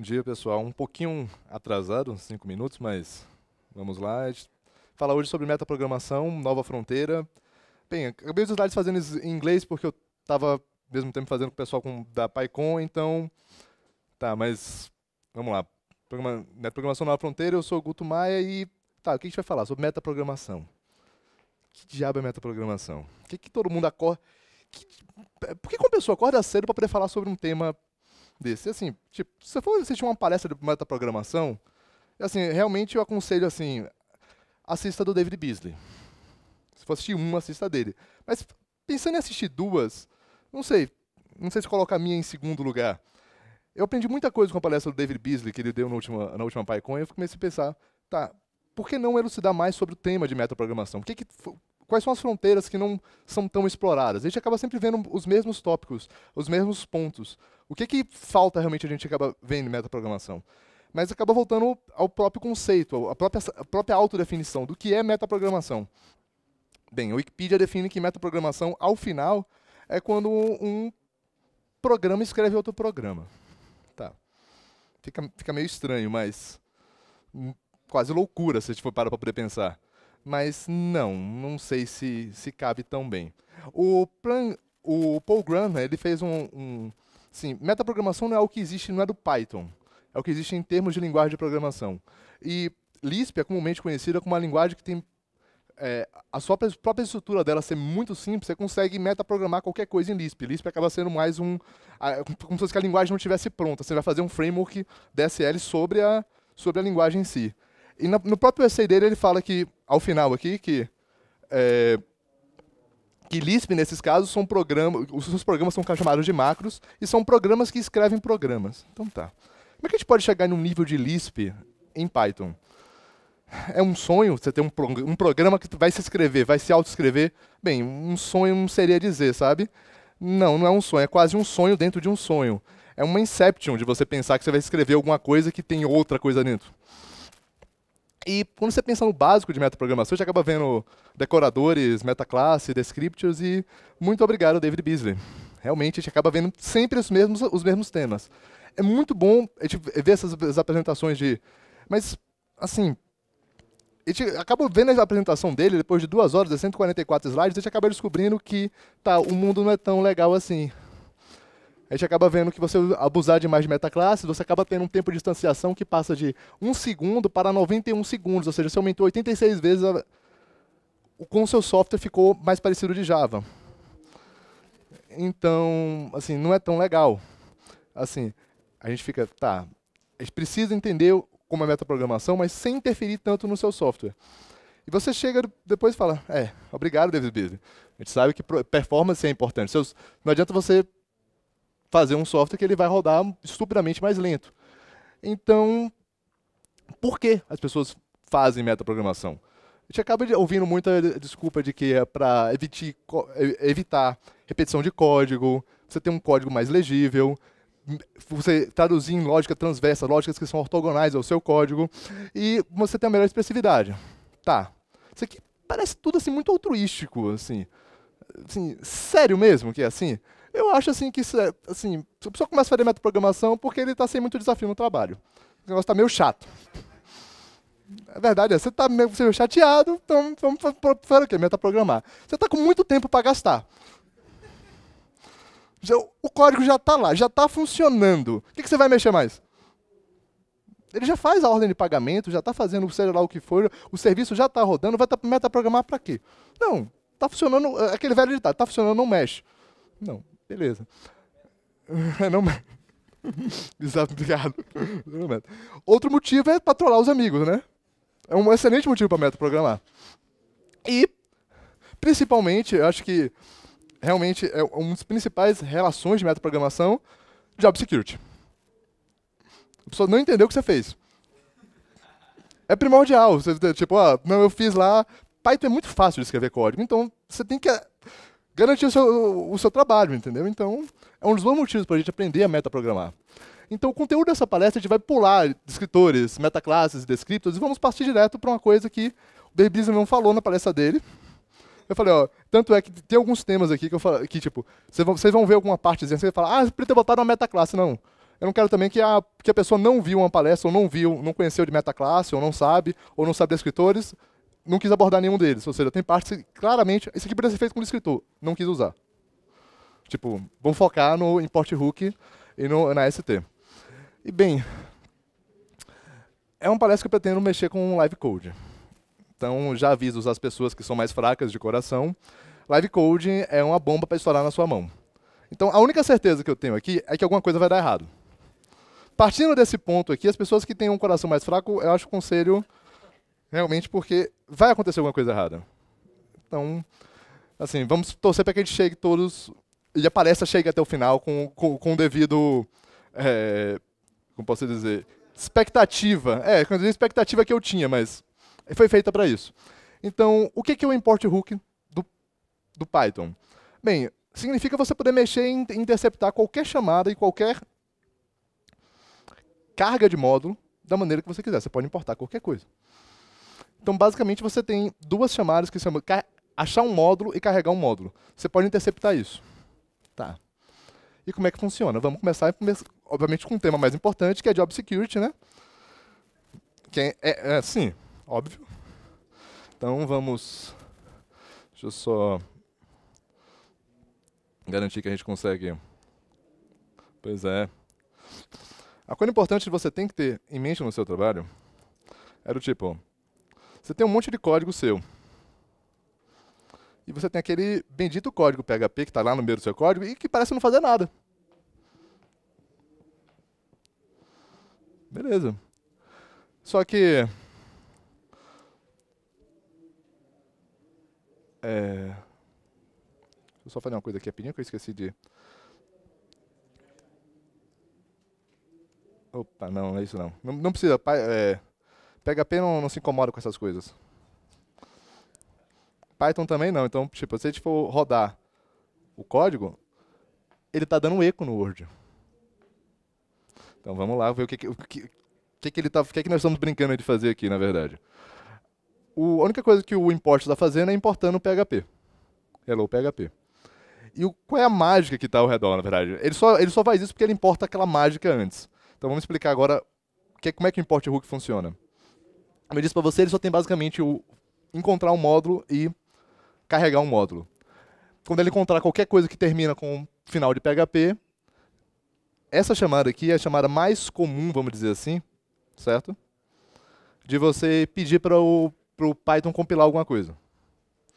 Bom dia, pessoal. Um pouquinho atrasado, uns cinco minutos, mas vamos lá. Falar hoje sobre metaprogramação, nova fronteira. Bem, acabei os slides fazendo em inglês porque eu estava, ao mesmo tempo, fazendo com o pessoal com, da PyCon, então... Tá, mas vamos lá. Programa, metaprogramação, nova fronteira, eu sou o Guto Maia e... Tá, o que a gente vai falar? Sobre metaprogramação. Que diabo é metaprogramação? O que, que todo mundo acorda... Que... É, por que uma pessoa acorda cedo para poder falar sobre um tema desse. E, assim, tipo, se você for assistir uma palestra de metaprogramação, é, assim, realmente eu aconselho assim, assista do David Beasley. Se for assistir uma, assista dele. Mas pensando em assistir duas, não sei, não sei se coloca a minha em segundo lugar. Eu aprendi muita coisa com a palestra do David Beasley que ele deu na última, na última PyCon e eu comecei a pensar, tá, por que não elucidar mais sobre o tema de metaprogramação? O que, que quais são as fronteiras que não são tão exploradas? A gente acaba sempre vendo os mesmos tópicos, os mesmos pontos. O que, que falta realmente a gente acaba vendo em metaprogramação? Mas acaba voltando ao próprio conceito, à própria, à própria autodefinição do que é metaprogramação. Bem, a Wikipedia define que metaprogramação, ao final, é quando um programa escreve outro programa. Tá. Fica, fica meio estranho, mas hum, quase loucura se a gente for parar para poder pensar mas não, não sei se, se cabe tão bem. O, plan, o Paul Graham, ele fez um, um... Sim, metaprogramação não é o que existe, não é do Python. É o que existe em termos de linguagem de programação. E Lisp é comumente conhecida como uma linguagem que tem é, a sua própria estrutura dela ser muito simples, você consegue metaprogramar qualquer coisa em Lisp. Lisp acaba sendo mais um. como se a linguagem não estivesse pronta. Você vai fazer um framework DSL sobre a, sobre a linguagem em si. E no próprio essay dele ele fala que ao final aqui que é, que Lisp, nesses casos, são programas. Os seus programas são chamados de macros e são programas que escrevem programas. Então tá. Como é que a gente pode chegar num nível de Lisp em Python? É um sonho você ter um, um programa que vai se escrever, vai se autoescrever? Bem, um sonho não seria dizer, sabe? Não, não é um sonho, é quase um sonho dentro de um sonho. É uma inception de você pensar que você vai escrever alguma coisa que tem outra coisa dentro. E quando você pensa no básico de metaprogramação, você acaba vendo decoradores, metaclasse, descriptors e muito obrigado, David Beasley. Realmente, a gente acaba vendo sempre os mesmos, os mesmos temas. É muito bom a gente ver essas, apresentações de... Mas, assim, a gente acaba vendo a apresentação dele, depois de duas horas, de 144 slides, a gente acaba descobrindo que tá, o mundo não é tão legal assim a gente acaba vendo que você abusar demais de metaclasses, você acaba tendo um tempo de distanciação que passa de 1 segundo para 91 segundos, ou seja, você aumentou 86 vezes a... com o seu software ficou mais parecido de Java. Então, assim, não é tão legal. Assim, a gente fica, tá, a gente precisa entender como é metaprogramação, mas sem interferir tanto no seu software. E você chega depois e fala, é, obrigado, David Beasley. A gente sabe que performance é importante. Seus, não adianta você fazer um software que ele vai rodar estupidamente mais lento. Então, por que as pessoas fazem metaprogramação? A gente acaba ouvindo muita desculpa de que é para evitar repetição de código, você tem um código mais legível, você traduzir em lógica transversa, lógicas que são ortogonais ao seu código, e você tem a melhor expressividade. Tá. Isso aqui parece tudo assim muito altruístico, assim. assim sério mesmo que é assim? Eu acho assim que isso é, assim, a pessoa começa a fazer metaprogramação porque ele está sem muito desafio no trabalho. O negócio está meio chato. A é verdade é, você está meio, meio chateado, então vamos fazer o quê? Metaprogramar. Você está com muito tempo para gastar. O código já está lá, já está funcionando. O que, que você vai mexer mais? Ele já faz a ordem de pagamento, já está fazendo o celular o que for, o serviço já está rodando, vai tá, metaprogramar para quê? Não, está funcionando, é, aquele velho ditado, está funcionando, não mexe. Não. Beleza. Não Exato, obrigado. Outro motivo é para trollar os amigos, né? É um excelente motivo para meta programar. E, principalmente, eu acho que realmente é uma das principais relações de metaprogramação, job security. A pessoa não entendeu o que você fez. É primordial. Você, tipo, ah, não, eu fiz lá. Python é muito fácil de escrever código, então você tem que garantir o seu, o seu trabalho, entendeu? Então, é um dos bons motivos para a gente aprender a metaprogramar. Então, o conteúdo dessa palestra a gente vai pular descritores, metaclasses e descriptors e vamos partir direto para uma coisa que o Berbisa não falou na palestra dele. Eu falei, ó, tanto é que tem alguns temas aqui que eu falo, que tipo, vocês vão ver alguma partezinha, você vai falar, ah, podia ter botado uma metaclasse, não. Eu não quero também que a, que a pessoa não viu uma palestra, ou não viu, não conheceu de metaclasse, ou não sabe, ou não sabe de não quis abordar nenhum deles. Ou seja, tem partes que claramente. Isso aqui poderia ser feito com o escritor, não quis usar. Tipo, vamos focar no import hook e no, na ST. E bem, é uma palestra que eu pretendo mexer com live code. Então já aviso as pessoas que são mais fracas de coração. Live code é uma bomba para estourar na sua mão. Então a única certeza que eu tenho aqui é que alguma coisa vai dar errado. Partindo desse ponto aqui, as pessoas que têm um coração mais fraco, eu acho o conselho Realmente porque vai acontecer alguma coisa errada. Então, assim, vamos torcer para que gente chegue todos e a palestra chegue até o final com, com, com o devido, é, como posso dizer, expectativa. É, quando a expectativa que eu tinha, mas foi feita para isso. Então, o que, que é o import hook do, do Python? Bem, significa você poder mexer e interceptar qualquer chamada e qualquer carga de módulo da maneira que você quiser. Você pode importar qualquer coisa. Então, basicamente, você tem duas chamadas que chamam achar um módulo e carregar um módulo. Você pode interceptar isso. Tá. E como é que funciona? Vamos começar, obviamente, com um tema mais importante, que é Job Security, né? Que é, é, é sim, óbvio. Então, vamos... Deixa eu só garantir que a gente consegue. Pois é. A coisa importante que você tem que ter em mente no seu trabalho era é o tipo, você tem um monte de código seu. E você tem aquele bendito código PHP que está lá no meio do seu código e que parece não fazer nada. Beleza. Só que. É... Deixa eu só fazer uma coisa aqui rapidinho que eu esqueci de. Opa, não, não é isso não. Não, não precisa. É... PHP não, não se incomoda com essas coisas. Python também não. Então, tipo, se a gente for rodar o código, ele está dando um eco no Word. Então vamos lá ver o que, o que, o que, ele tá, o que, que nós estamos brincando de fazer aqui, na verdade. O, a única coisa que o import está fazendo é importando o PHP. Hello PHP. E o, qual é a mágica que está ao redor, na verdade? Ele só, ele só faz isso porque ele importa aquela mágica antes. Então vamos explicar agora que, como é que o import hook funciona. Como eu disse para você, ele só tem basicamente o encontrar um módulo e carregar um módulo. Quando ele encontrar qualquer coisa que termina com final de PHP, essa chamada aqui é a chamada mais comum, vamos dizer assim, certo? De você pedir para o Python compilar alguma coisa.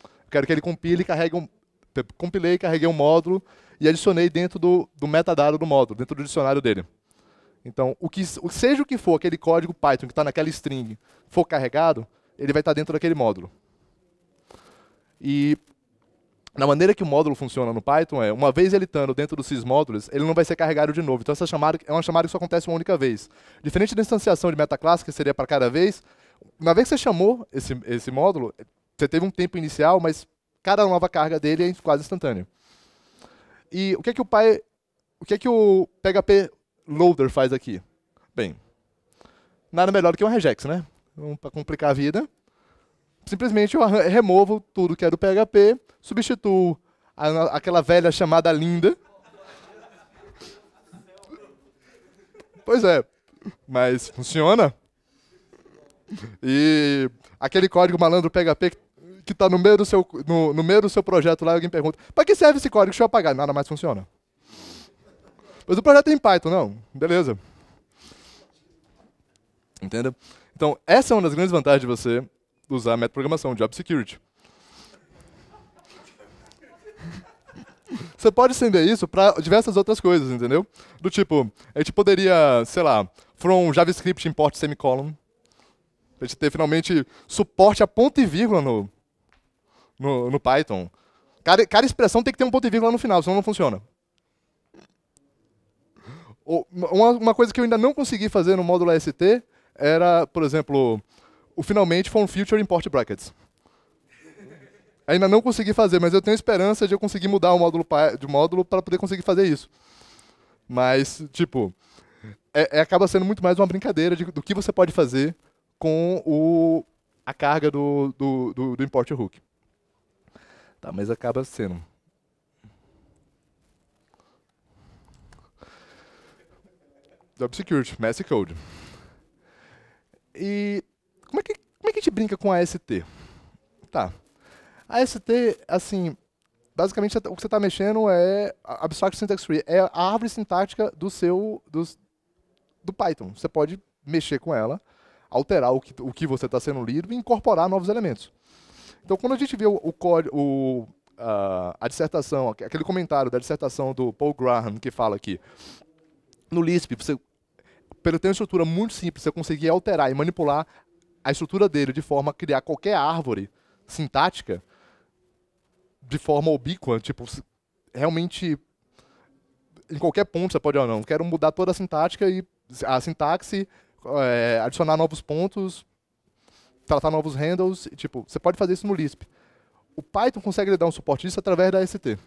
Eu quero que ele compile e carregue um, compilei, carreguei um módulo e adicionei dentro do, do metadado do módulo, dentro do dicionário dele. Então, o que, seja o que for aquele código Python que está naquela string for carregado, ele vai estar tá dentro daquele módulo. E na maneira que o módulo funciona no Python é, uma vez ele estando dentro dos sysmódulos, ele não vai ser carregado de novo. Então essa chamada é uma chamada que só acontece uma única vez. Diferente da instanciação de metaclass que seria para cada vez, na vez que você chamou esse, esse módulo, você teve um tempo inicial, mas cada nova carga dele é quase instantânea. E o que é que o pai o que é que o PHP loader faz aqui? Bem, nada melhor do que um regex, né? Então, para complicar a vida, simplesmente eu removo tudo que é do PHP, substituo a, aquela velha chamada linda. Pois é, mas funciona. E aquele código malandro PHP que está no meio do seu no, no meio do seu projeto lá, alguém pergunta: "Para que serve esse código? Deixa eu apagar". Nada mais funciona. Mas o projeto é em Python, não. Beleza. Entendeu? Então, essa é uma das grandes vantagens de você usar metaprogramação, job security. Você pode estender isso para diversas outras coisas, entendeu? Do tipo, a gente poderia, sei lá, from JavaScript import semicolon. A gente ter finalmente suporte a ponto e vírgula no, no, no Python. Cada, cada expressão tem que ter um ponto e vírgula no final, senão não funciona. Uma, uma coisa que eu ainda não consegui fazer no módulo AST era, por exemplo, o finalmente for future import brackets. Ainda não consegui fazer, mas eu tenho esperança de eu conseguir mudar o módulo de módulo para poder conseguir fazer isso. Mas, tipo, é, é, acaba sendo muito mais uma brincadeira de, do que você pode fazer com o, a carga do, do, do, do import hook. Tá, mas acaba sendo. WebSecurity, Mass Code. E como é, que, como é que a gente brinca com a AST? Tá. A AST, assim, basicamente o que você está mexendo é Abstract Syntax Tree, é a árvore sintática do seu, do, do Python. Você pode mexer com ela, alterar o que, o que você está sendo lido e incorporar novos elementos. Então, quando a gente vê o, o código, a, a dissertação, aquele comentário da dissertação do Paul Graham que fala que no Lisp você pelo ter uma estrutura muito simples, eu conseguia alterar e manipular a estrutura dele de forma a criar qualquer árvore sintática de forma ubíqua, tipo, realmente em qualquer ponto você pode, ou ah, não, quero mudar toda a sintática e a sintaxe, é, adicionar novos pontos, tratar novos handles, e, tipo, você pode fazer isso no Lisp. O Python consegue dar um suporte disso através da ST.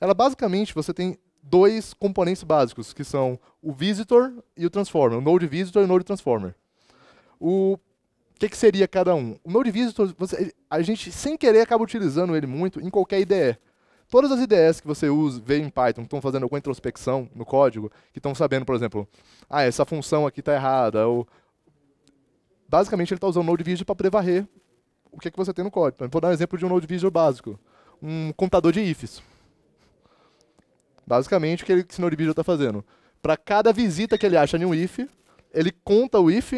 Ela basicamente, você tem dois componentes básicos, que são o visitor e o transformer, o node visitor e o node transformer. O que, que seria cada um? O node visitor, você, a gente sem querer acaba utilizando ele muito em qualquer IDE. Todas as IDEs que você usa, vê em Python, que estão fazendo alguma introspecção no código, que estão sabendo, por exemplo, ah, essa função aqui está errada, ou basicamente ele está usando o node visitor para prevarrer o que, que você tem no código. Então, vou dar um exemplo de um node visitor básico, um computador de ifs. Basicamente, o que ele Sinoribijo está fazendo? Para cada visita que ele acha em um if, ele conta o if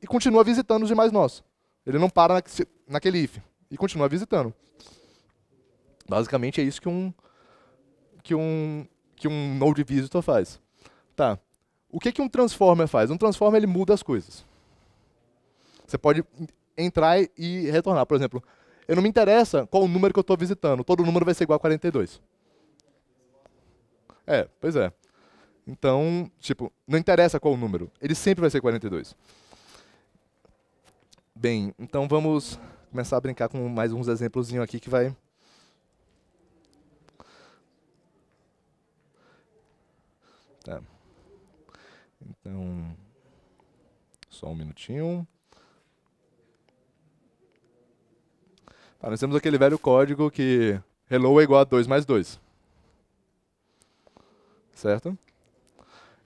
e continua visitando os demais nós. Ele não para naquele if e continua visitando. Basicamente é isso que um que um que um node visitor faz. Tá. O que que um transformer faz? Um transformer ele muda as coisas. Você pode entrar e retornar, por exemplo, eu não me interessa qual o número que eu estou visitando. Todo número vai ser igual a 42. É, pois é. Então, tipo, não interessa qual o número, ele sempre vai ser 42. Bem, então vamos começar a brincar com mais uns exemplos aqui que vai. Tá. Então, só um minutinho. Tá, nós temos aquele velho código que hello é igual a 2 mais 2 certo?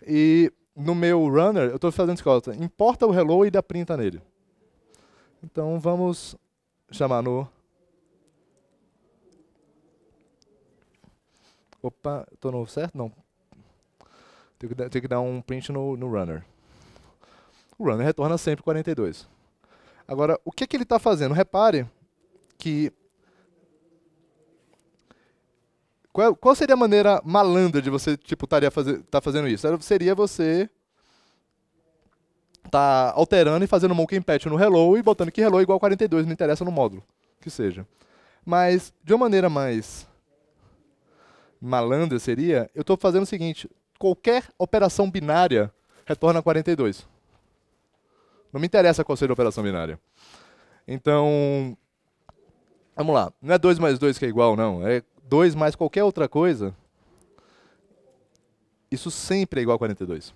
E no meu runner, eu estou fazendo escolta. Tá? Importa o hello e dá print nele. Então vamos chamar no... Opa, estou no certo? Não. Tem que, dar, que dar um print no, no runner. O runner retorna sempre 42. Agora, o que, que ele está fazendo? Repare que Qual, qual seria a maneira malandra de você, tipo, estaria fazer, tá fazendo isso? Seria você tá alterando e fazendo monkey patch no hello e botando que hello é igual 42, não interessa no módulo, que seja. Mas, de uma maneira mais malandra seria, eu estou fazendo o seguinte, qualquer operação binária retorna 42. Não me interessa qual seja a operação binária. Então, vamos lá, não é 2 mais 2 que é igual, não, é 2 mais qualquer outra coisa, isso sempre é igual a 42.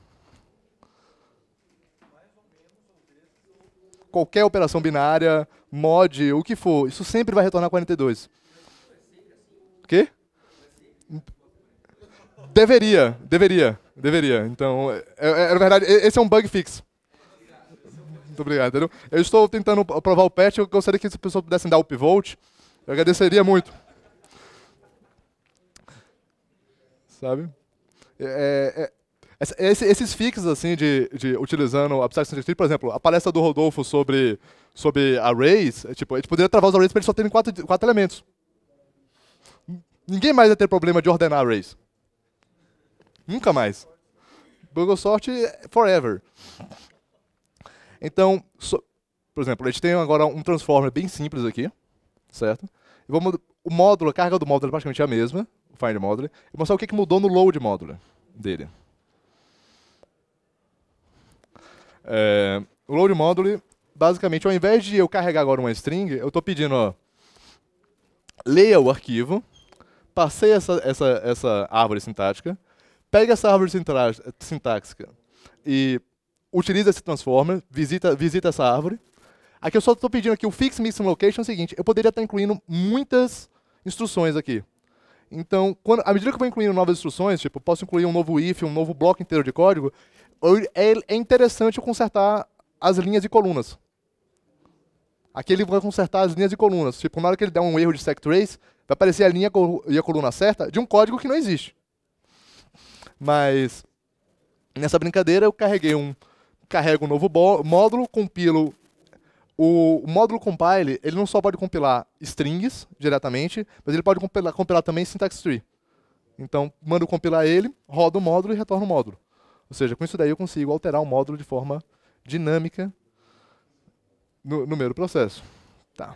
Qualquer operação binária, mod, o que for, isso sempre vai retornar 42. O quê? Deveria, deveria, deveria. Então, é, é, na é verdade, esse é um bug fix. Muito obrigado. Entendeu? Eu estou tentando provar o patch, eu gostaria que as pessoas pudessem dar upvote. Eu agradeceria muito. sabe? É, é, é esses fixos, assim, de, de utilizando abstraction de por exemplo, a palestra do Rodolfo sobre, sobre arrays, é, tipo, a gente poderia travar os arrays para eles só terem quatro, quatro elementos. Ninguém mais vai ter problema de ordenar arrays. Nunca mais. Google Sort forever. Então, so, por exemplo, a gente tem agora um transformer bem simples aqui, certo? E vamos, o módulo, a carga do módulo é praticamente a mesma, Find Module. e mostrar o que, mudou no Load Module dele. É, o Load Module, basicamente, ao invés de eu carregar agora uma string, eu estou pedindo, ó, leia o arquivo, passei essa, essa, essa árvore sintática, pega essa árvore sintática e utiliza esse transformer, visita, visita essa árvore. Aqui eu só estou pedindo aqui o fix, mix, location é o seguinte, eu poderia estar incluindo muitas instruções aqui. Então, quando, à medida que eu vou incluindo novas instruções, tipo, posso incluir um novo if, um novo bloco inteiro de código, é, é interessante eu consertar as linhas e colunas. Aqui ele vai consertar as linhas e colunas. Tipo, na hora que ele der um erro de trace, vai aparecer a linha e a coluna certa de um código que não existe. Mas, nessa brincadeira, eu carreguei um, carrego um novo módulo, compilo o, módulo compile, ele não só pode compilar strings diretamente, mas ele pode compilar, compilar também syntax tree. Então, mando compilar ele, roda o módulo e retorna o módulo. Ou seja, com isso daí eu consigo alterar o módulo de forma dinâmica no, no processo. Tá.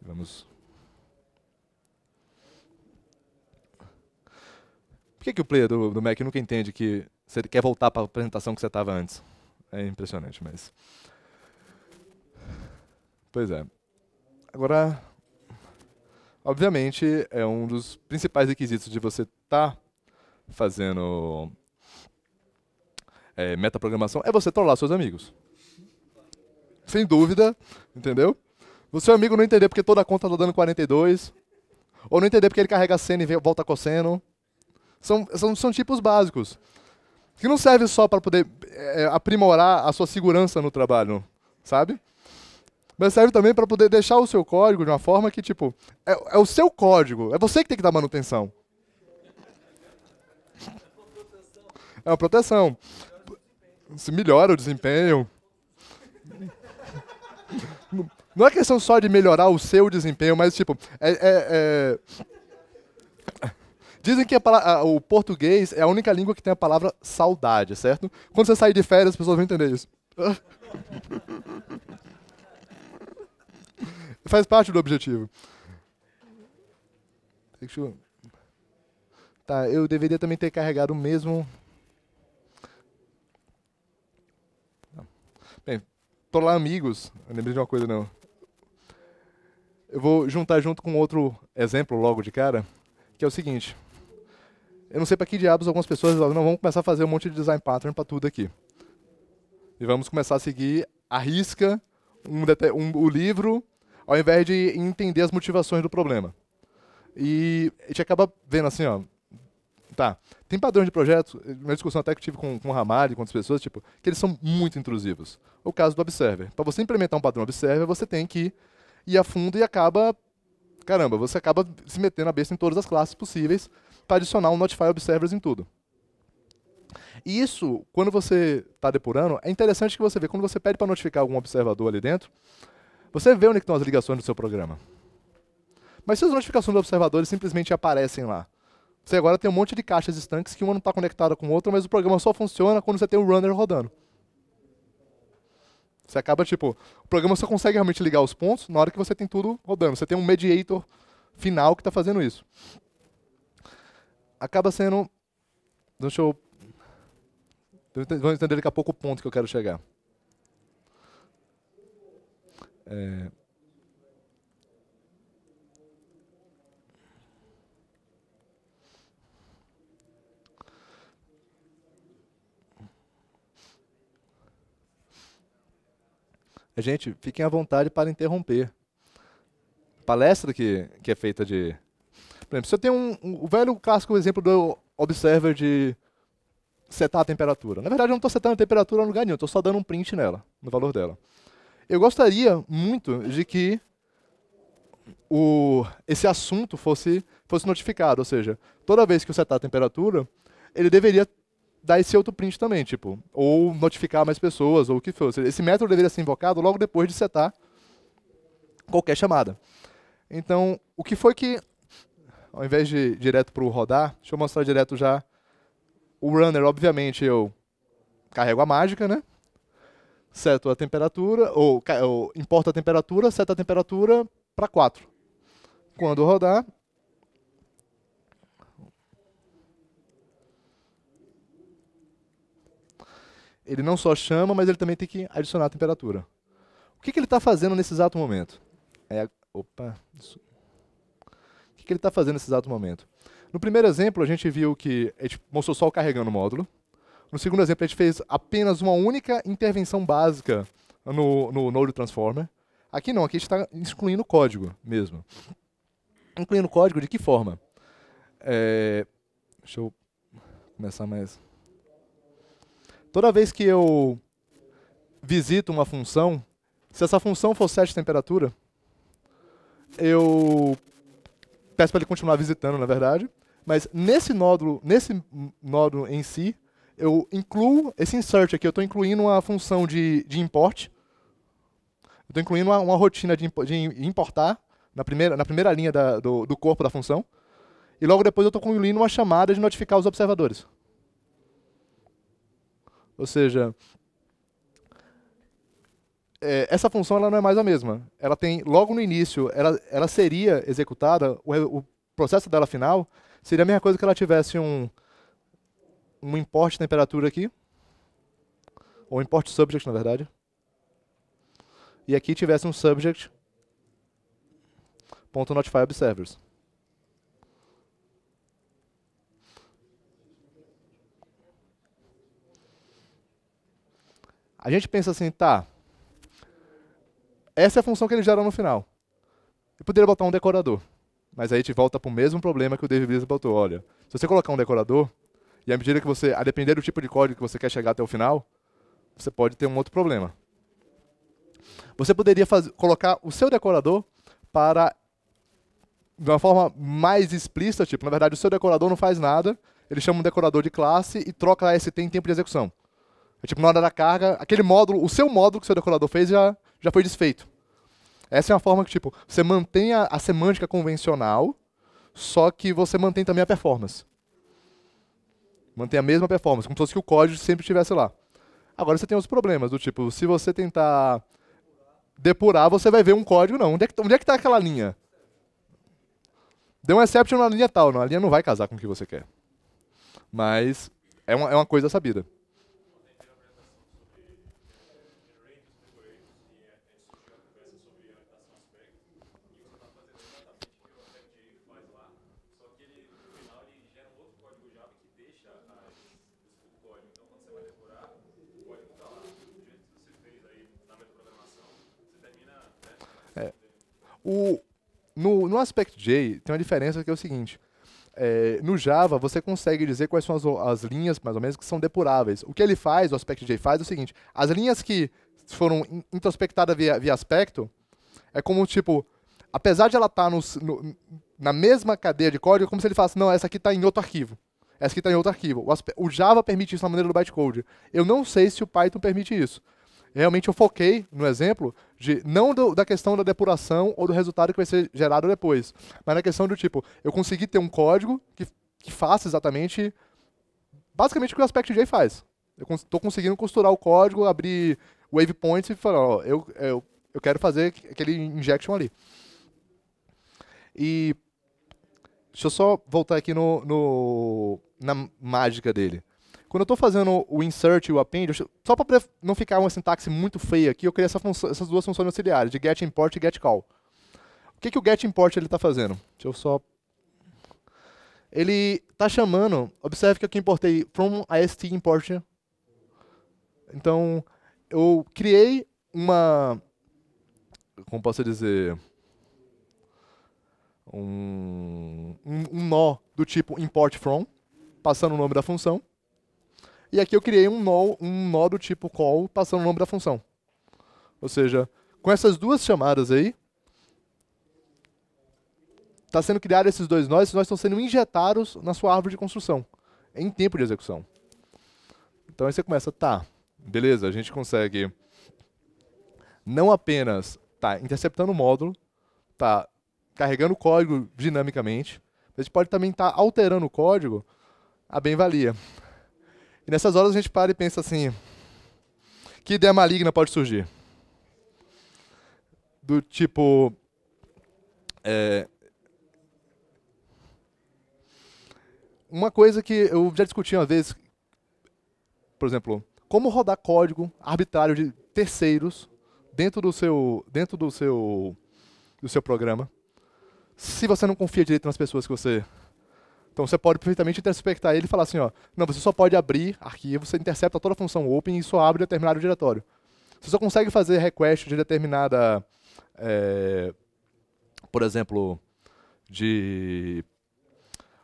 Vamos. Por que, que o player do, do Mac nunca entende que você quer voltar para a apresentação que você estava antes? É impressionante, mas. Pois é. Agora, obviamente, é um dos principais requisitos de você estar tá fazendo é, metaprogramação é você trollar seus amigos. Sem dúvida, entendeu? O seu amigo não entender porque toda a conta está dando 42, ou não entender porque ele carrega seno e volta cosseno. São, são, são tipos básicos, que não serve só para poder é, aprimorar a sua segurança no trabalho, sabe? Mas serve também para poder deixar o seu código de uma forma que, tipo, é, é o seu código, é você que tem que dar manutenção. É uma proteção. Se melhora o desempenho. Não é questão só de melhorar o seu desempenho, mas tipo, é, é, é... Dizem que a, a, o português é a única língua que tem a palavra saudade, certo? Quando você sair de férias, as pessoas vão entender isso. Faz parte do objetivo. Deixa eu... Tá, eu deveria também ter carregado o mesmo. Bem, tô lá amigos. Eu lembrei de uma coisa não. Eu vou juntar junto com outro exemplo logo de cara, que é o seguinte. Eu não sei para que diabos algumas pessoas resolvem, não, vamos começar a fazer um monte de design pattern para tudo aqui. E vamos começar a seguir a risca um, um, o livro ao invés de entender as motivações do problema. E a gente acaba vendo assim, ó, tá, tem padrões de projetos, uma discussão até que tive com, com o Ramalho, com outras pessoas, tipo, que eles são muito intrusivos. O caso do Observer. Para você implementar um padrão Observer, você tem que ir a fundo e acaba, caramba, você acaba se metendo a besta em todas as classes possíveis para adicionar um Notify Observers em tudo. E isso, quando você está depurando, é interessante que você vê, quando você pede para notificar algum observador ali dentro, você vê onde é estão as ligações do seu programa. Mas se as notificações dos observadores simplesmente aparecem lá, você agora tem um monte de caixas estanques que uma não está conectada com a outra, mas o programa só funciona quando você tem o runner rodando. Você acaba, tipo, o programa só consegue realmente ligar os pontos na hora que você tem tudo rodando. Você tem um mediator final que está fazendo isso. Acaba sendo. Deixa eu. Vão entender daqui a pouco o ponto que eu quero chegar. É... Gente, fiquem à vontade para interromper. Palestra que, que é feita de. Por exemplo, se eu tenho um, um, o velho clássico exemplo do observer de setar a temperatura. Na verdade, eu não estou setando a temperatura em lugar nenhum, estou só dando um print nela, no valor dela. Eu gostaria muito de que o, esse assunto fosse, fosse notificado, ou seja, toda vez que eu setar tá a temperatura, ele deveria dar esse outro print também, tipo, ou notificar mais pessoas, ou o que for. Seja, esse método deveria ser invocado logo depois de setar qualquer chamada. Então, o que foi que, ao invés de ir direto para o rodar, deixa eu mostrar direto já o runner, obviamente, eu carrego a mágica, né? seto a temperatura, ou, ou importa a temperatura, seta a temperatura para 4. Quando rodar, ele não só chama, mas ele também tem que adicionar a temperatura. O que, que ele está fazendo nesse exato momento? É, opa, isso. O que, que ele está fazendo nesse exato momento? No primeiro exemplo, a gente viu que a gente mostrou só o carregando o módulo. No segundo exemplo, a gente fez apenas uma única intervenção básica no, no Node Transformer. Aqui não, aqui a gente está excluindo o código mesmo. Incluindo o código de que forma? É, deixa eu começar mais. Toda vez que eu visito uma função, se essa função for set temperatura, eu peço para ele continuar visitando, na verdade. Mas nesse nódulo, nesse nódulo em si, eu incluo esse insert aqui, eu estou incluindo uma função de, de import, estou incluindo uma, uma rotina de, de, importar na primeira, na primeira linha da, do, do corpo da função, e logo depois eu estou incluindo uma chamada de notificar os observadores. Ou seja, é, essa função ela não é mais a mesma. Ela tem, logo no início, ela, ela seria executada, o, o processo dela final seria a mesma coisa que ela tivesse um, um import temperatura aqui, ou import subject, na verdade, e aqui tivesse um subject ponto notify observers. A gente pensa assim, tá, essa é a função que eles geram no final. Eu poderia botar um decorador, mas aí a gente volta para o mesmo problema que o David Blizzard botou, olha, se você colocar um decorador, e à medida que você, a depender do tipo de código que você quer chegar até o final, você pode ter um outro problema. Você poderia colocar o seu decorador para de uma forma mais explícita, tipo, na verdade o seu decorador não faz nada, ele chama um decorador de classe e troca a ST em tempo de execução. É tipo, na hora da carga, aquele módulo, o seu módulo que o seu decorador fez já, já foi desfeito. Essa é uma forma que, tipo, você mantém a, a semântica convencional, só que você mantém também a performance. Mantém a mesma performance, como se fosse que o código sempre estivesse lá. Agora você tem os problemas, do tipo, se você tentar depurar, você vai ver um código, não. Onde é que, está é tá aquela linha? Deu um exception na linha tal, não. a linha não vai casar com o que você quer. Mas é uma, é uma coisa sabida. O, no, no Aspect J tem uma diferença que é o seguinte. É, no Java, você consegue dizer quais são as, as, linhas, mais ou menos, que são depuráveis. O que ele faz, o Aspect J faz, é o seguinte: as linhas que foram introspectadas via, via aspecto, é como tipo, apesar de ela estar tá no, na mesma cadeia de código, é como se ele falasse: não, essa aqui está em outro arquivo. Essa aqui está em outro arquivo. O, o, Java permite isso na maneira do bytecode. Eu não sei se o Python permite isso realmente eu foquei no exemplo de não do, da questão da depuração ou do resultado que vai ser gerado depois, mas na questão do tipo, eu consegui ter um código que, que faça exatamente basicamente o que o Aspect.j faz. Eu estou cons conseguindo costurar o código, abrir wavepoints e falar, ó, eu, eu, eu quero fazer aquele injection ali. E deixa eu só voltar aqui no, no na mágica dele. Quando eu estou fazendo o insert e o append, só para não ficar uma sintaxe muito feia aqui, eu criei essa essas duas funções auxiliares, de get import e get call. O que, que o get import ele está fazendo? Deixa eu só... Ele está chamando, observe que eu aqui importei from AST import. Então, eu criei uma... Como posso dizer... Um, um, um, nó do tipo import from, passando o nome da função. E aqui eu criei um nó, um nó do tipo call passando o nome da função. Ou seja, com essas duas chamadas aí, está sendo criado esses dois nós, esses nós estão sendo injetados na sua árvore de construção, em tempo de execução. Então aí você começa, tá, beleza, a gente consegue não apenas tá interceptando o módulo, tá carregando o código dinamicamente, a gente pode também estar tá alterando o código a bem-valia. E nessas horas a gente para e pensa assim: que ideia maligna pode surgir? Do tipo. É, uma coisa que eu já discuti uma vez, por exemplo, como rodar código arbitrário de terceiros dentro do seu dentro do seu do seu programa, se você não confia direito nas pessoas que você então você pode perfeitamente interceptar ele e falar assim, ó, não, você só pode abrir arquivo, você intercepta toda a função open e só abre determinado diretório. Você só consegue fazer request de determinada, é, por exemplo, de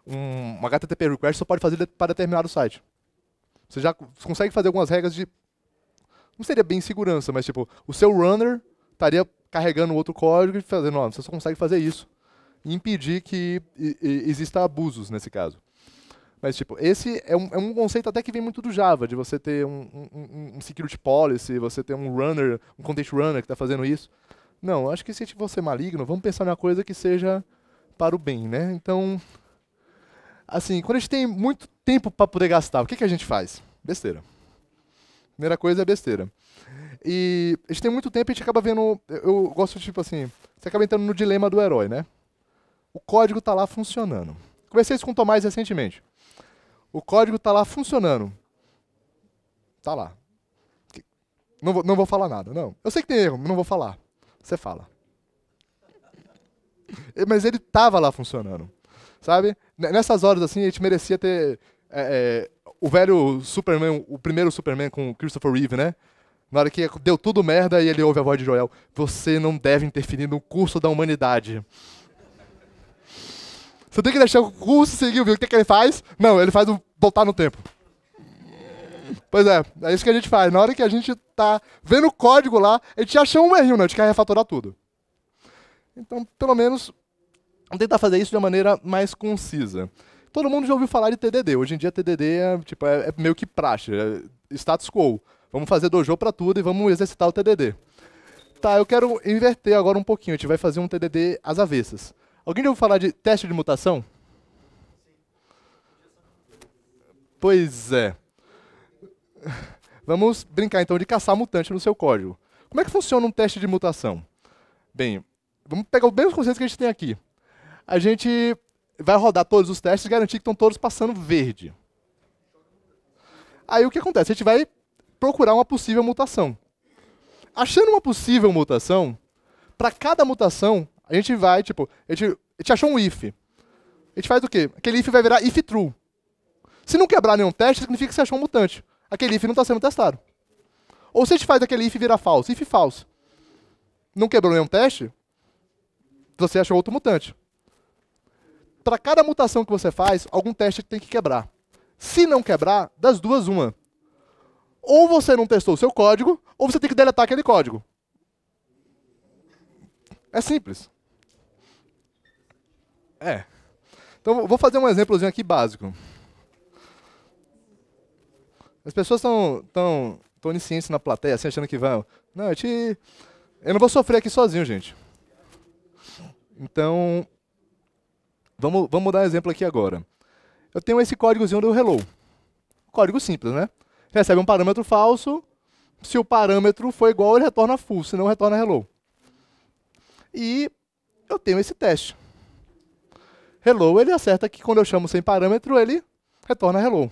um, uma HTTP request só pode fazer para determinado site. Você já consegue fazer algumas regras de, não seria bem segurança, mas tipo, o seu runner estaria carregando outro código e fazendo, ó, você só consegue fazer isso impedir que exista abusos nesse caso. Mas, tipo, esse é um, é um, conceito até que vem muito do Java, de você ter um, um, um security policy, você ter um runner, um content runner que está fazendo isso. Não, acho que se você ser maligno, vamos pensar numa coisa que seja para o bem, né? Então, assim, quando a gente tem muito tempo para poder gastar, o que, que a gente faz? Besteira. Primeira coisa é besteira. E a gente tem muito tempo e a gente acaba vendo. Eu, eu gosto, tipo assim, você acaba entrando no dilema do herói, né? o código está lá funcionando. Conversei isso com o Tomás recentemente. O código está lá funcionando. Está lá. Não vou, não vou falar nada, não. Eu sei que tem erro, não vou falar. Você fala. Mas ele estava lá funcionando. Sabe? Nessas horas, assim, a gente merecia ter... É, é, o velho Superman, o primeiro Superman com Christopher Reeve, né? Na hora que deu tudo merda e ele ouve a voz de Joel, você não deve interferir no curso da humanidade. Você tem que deixar o curso seguir o O que, é que ele faz? Não, ele faz o voltar no tempo. Pois é, é isso que a gente faz. Na hora que a gente tá vendo o código lá, a gente achou um errinho, né? A gente quer refatorar tudo. Então, pelo menos, vamos tentar fazer isso de uma maneira mais concisa. Todo mundo já ouviu falar de TDD. Hoje em dia, TDD é, tipo, é, é meio que praxe, é status quo. Vamos fazer dojo para tudo e vamos exercitar o TDD. Tá, eu quero inverter agora um pouquinho. A gente vai fazer um TDD às avessas. Alguém já ouviu falar de teste de mutação? Pois é. Vamos brincar então de caçar mutante no seu código. Como é que funciona um teste de mutação? Bem, vamos pegar os mesmos conceitos que a gente tem aqui. A gente vai rodar todos os testes e garantir que estão todos passando verde. Aí o que acontece? A gente vai procurar uma possível mutação. Achando uma possível mutação, para cada mutação, a gente vai, tipo, a gente, a gente achou um if. A gente faz o quê? Aquele if vai virar if true. Se não quebrar nenhum teste, significa que você achou um mutante. Aquele if não está sendo testado. Ou se a gente faz aquele if virar falso, if falso. Não quebrou nenhum teste, você achou outro mutante. Para cada mutação que você faz, algum teste tem que quebrar. Se não quebrar, das duas, uma. Ou você não testou o seu código, ou você tem que deletar aquele código. É simples. É. Então, vou fazer um exemplozinho aqui básico. As pessoas estão tão, tão oniscientes na plateia, assim, achando que vão. Não, eu te. Eu não vou sofrer aqui sozinho, gente. Então, vamos, vamos dar um exemplo aqui agora. Eu tenho esse códigozinho do hello. Código simples, né? Recebe um parâmetro falso. Se o parâmetro for igual, ele retorna full, se não retorna hello. E eu tenho esse teste hello, ele acerta que quando eu chamo sem parâmetro, ele retorna hello.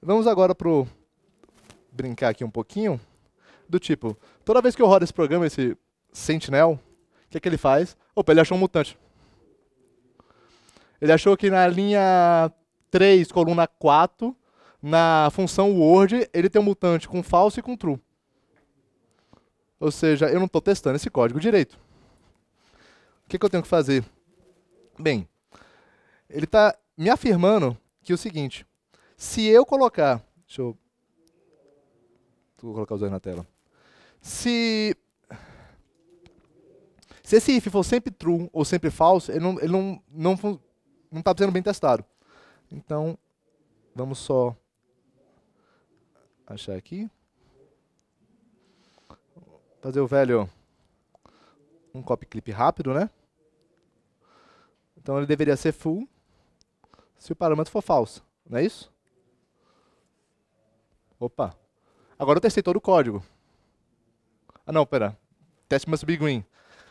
Vamos agora pro brincar aqui um pouquinho, do tipo, toda vez que eu rodo esse programa, esse Sentinel, o que é que ele faz? Opa, ele achou um mutante. Ele achou que na linha 3, coluna 4, na função Word, ele tem um mutante com falso e com true. Ou seja, eu não estou testando esse código direito. O que, que eu tenho que fazer? Bem, ele está me afirmando que é o seguinte: se eu colocar. Deixa eu. Vou colocar os dois na tela. Se. Se esse if for sempre true ou sempre falso, ele não está ele não, não, não tá sendo bem testado. Então, vamos só achar aqui. Fazer o velho um copy clip rápido, né? Então ele deveria ser full se o parâmetro for falso, não é isso? Opa. Agora eu testei todo o código. Ah não, pera. Teste must be green.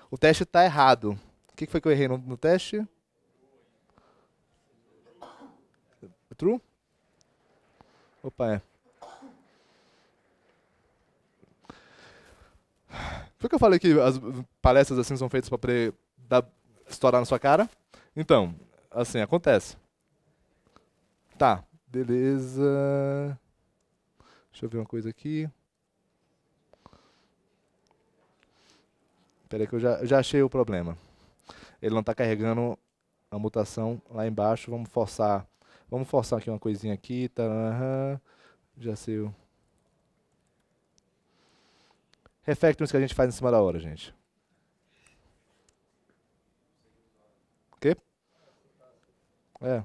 O teste está errado. O que foi que eu errei no, no teste? True? Opa, é. Por que eu falei que as palestras assim são feitas para estourar na sua cara? Então, assim, acontece. Tá, beleza. Deixa eu ver uma coisa aqui. aí que eu já, já achei o problema. Ele não está carregando a mutação lá embaixo. Vamos forçar. Vamos forçar aqui uma coisinha aqui. Tarahá. Já sei. O... Refactorings que a gente faz em cima da hora, gente. É.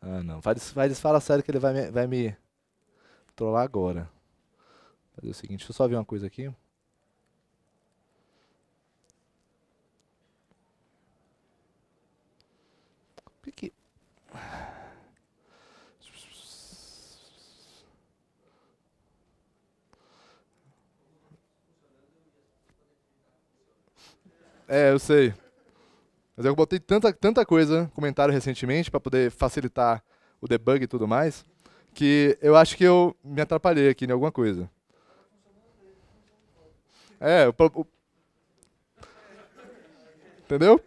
Ah, não. Vai, vai desfala sério que ele vai me, vai me trollar agora. Fazer o seguinte, deixa eu só ver uma coisa aqui. que É, eu sei. Mas eu botei tanta, tanta coisa, comentário recentemente, para poder facilitar o debug e tudo mais, que eu acho que eu me atrapalhei aqui em alguma coisa. É, o, Entendeu?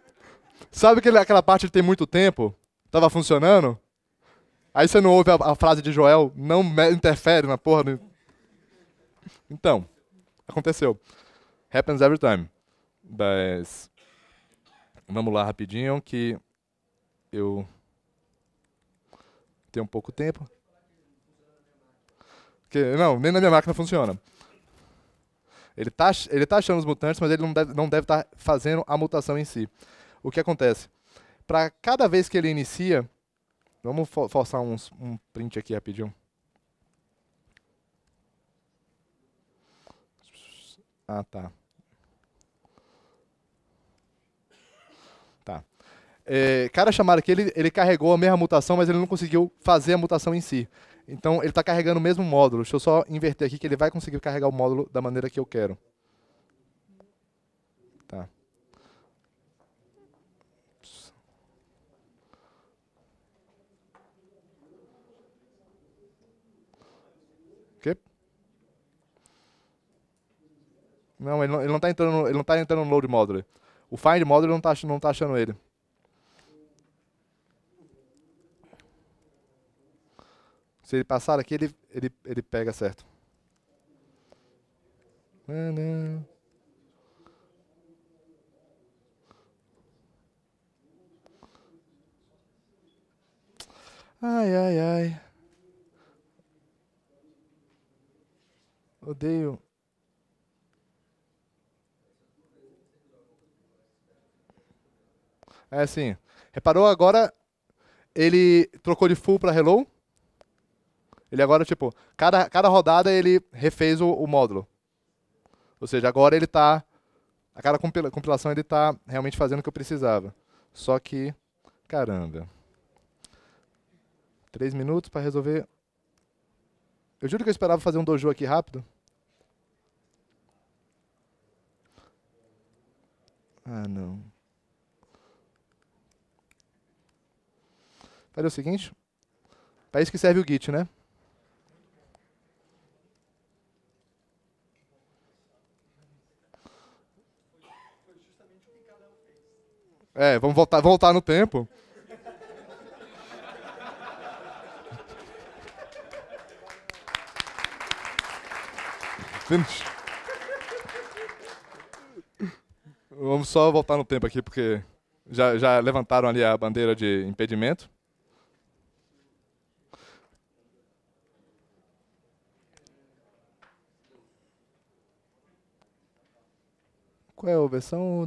Sabe que aquela parte que tem muito tempo? Tava funcionando? Aí você não ouve a, a frase de Joel, não interfere na porra. Do... Então, aconteceu. Happens every time. Mas Vamos lá rapidinho, que eu tenho um pouco tempo. Que, não, nem na minha máquina funciona. Ele está ele tá achando os mutantes, mas ele não deve estar não deve tá fazendo a mutação em si. O que acontece? Para cada vez que ele inicia, vamos forçar uns, um print aqui rapidinho. Ah, tá. É, cara chamado que ele, ele carregou a mesma mutação, mas ele não conseguiu fazer a mutação em si. Então ele está carregando o mesmo módulo. Deixa eu só inverter aqui que ele vai conseguir carregar o módulo da maneira que eu quero. Tá. Que? Não, ele não está entrando, ele não tá entrando no load module. O find module não está não tá achando ele. Se ele passar aqui, ele, ele, ele pega certo. Ai, ai, ai. Odeio. É assim. Reparou agora? Ele trocou de full para hello? Ele agora, tipo, cada, cada rodada ele refez o, o módulo. Ou seja, agora ele está A cada compilação ele está realmente fazendo o que eu precisava. Só que, caramba. Três minutos para resolver. Eu juro que eu esperava fazer um dojo aqui rápido. Ah, não. Fazer o seguinte. Para isso que serve o Git, né? É, vamos voltar, voltar no tempo. Vamos só voltar no tempo aqui, porque já, já levantaram ali a bandeira de impedimento. Qual é a versão?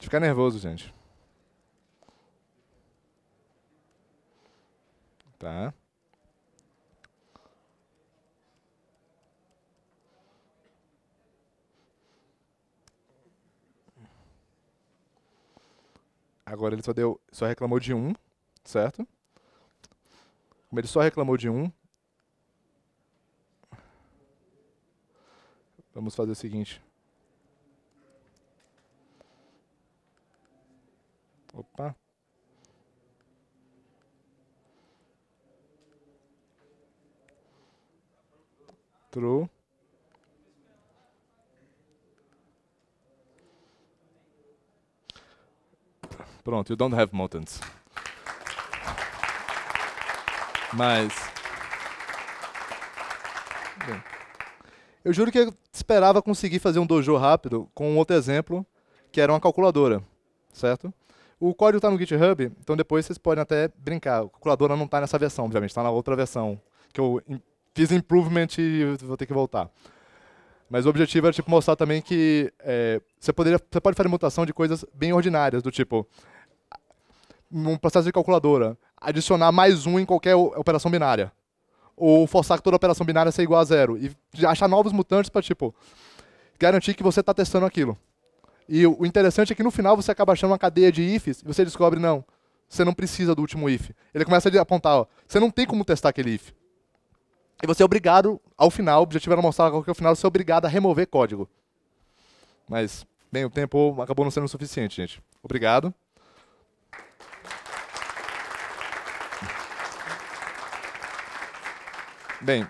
de ficar nervoso, gente. Tá? Agora ele só deu, só reclamou de um, certo? Como ele só reclamou de um, vamos fazer o seguinte. Opa. True. Pronto, you don't have mountains. Mas. Bem, eu juro que eu esperava conseguir fazer um dojo rápido com um outro exemplo, que era uma calculadora, certo? O código está no GitHub, então depois vocês podem até brincar. A calculadora não está nessa versão, obviamente, está na outra versão. Que eu fiz improvement e vou ter que voltar. Mas o objetivo era tipo, mostrar também que é, você, poderia, você pode fazer mutação de coisas bem ordinárias, do tipo, num processo de calculadora, adicionar mais um em qualquer operação binária. Ou forçar que toda operação binária seja igual a zero. E achar novos mutantes para, tipo, garantir que você está testando aquilo. E o interessante é que no final você acaba achando uma cadeia de ifs e você descobre, não, você não precisa do último if. Ele começa a apontar, ó, você não tem como testar aquele if. E você é obrigado, ao final, o objetivo era mostrar qual que é o final, você é obrigado a remover código. Mas, bem, o tempo acabou não sendo o suficiente, gente. Obrigado. Bem,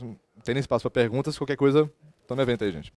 não tem nem espaço para perguntas, qualquer coisa, estou no evento aí, gente.